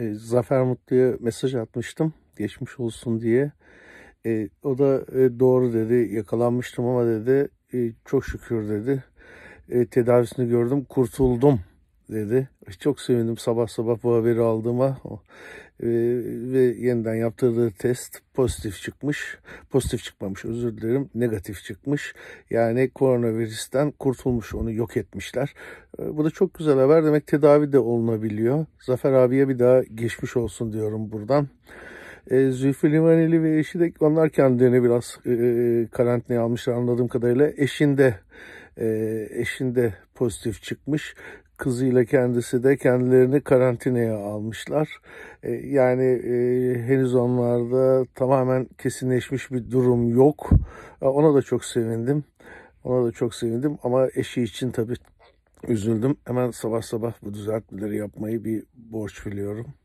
e, Zafer Mutlu'ya mesaj atmıştım geçmiş olsun diye. E, o da e, doğru dedi yakalanmıştım ama dedi e, çok şükür dedi e, tedavisini gördüm kurtuldum dedi. Çok sevindim sabah sabah bu haberi aldığıma ah, ee, ve yeniden yaptırdığı test pozitif çıkmış. Pozitif çıkmamış özür dilerim negatif çıkmış. Yani koronavirüsten kurtulmuş onu yok etmişler. E, bu da çok güzel haber demek tedavi de olunabiliyor. Zafer abiye bir daha geçmiş olsun diyorum buradan. E, Zülfü Livaneli ve eşi de onlar kendilerini biraz e, karantinaya almışlar anladığım kadarıyla. Eşinde ee, eşinde pozitif çıkmış. Kızıyla kendisi de kendilerini karantinaya almışlar. Ee, yani e, henüz onlarda tamamen kesinleşmiş bir durum yok. Ee, ona da çok sevindim. Ona da çok sevindim ama eşi için tabii üzüldüm. Hemen sabah sabah bu düzeltmeleri yapmayı bir borç biliyorum.